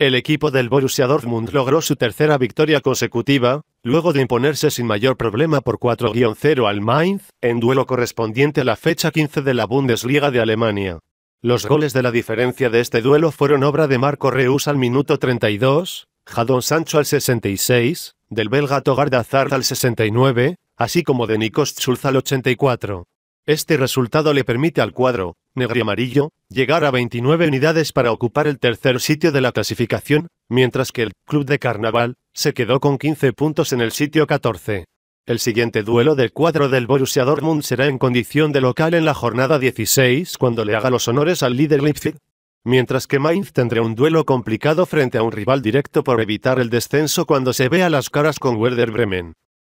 El equipo del Borussia Dortmund logró su tercera victoria consecutiva, luego de imponerse sin mayor problema por 4-0 al Mainz, en duelo correspondiente a la fecha 15 de la Bundesliga de Alemania. Los goles de la diferencia de este duelo fueron obra de Marco Reus al minuto 32, Jadon Sancho al 66, del belga Togar Hazard al 69, así como de Nikos Schulz al 84. Este resultado le permite al cuadro, negro y amarillo, llegar a 29 unidades para ocupar el tercer sitio de la clasificación, mientras que el Club de Carnaval se quedó con 15 puntos en el sitio 14. El siguiente duelo del cuadro del Borussia Dortmund será en condición de local en la jornada 16 cuando le haga los honores al líder Leipzig, mientras que Mainz tendrá un duelo complicado frente a un rival directo por evitar el descenso cuando se vea las caras con Werder Bremen.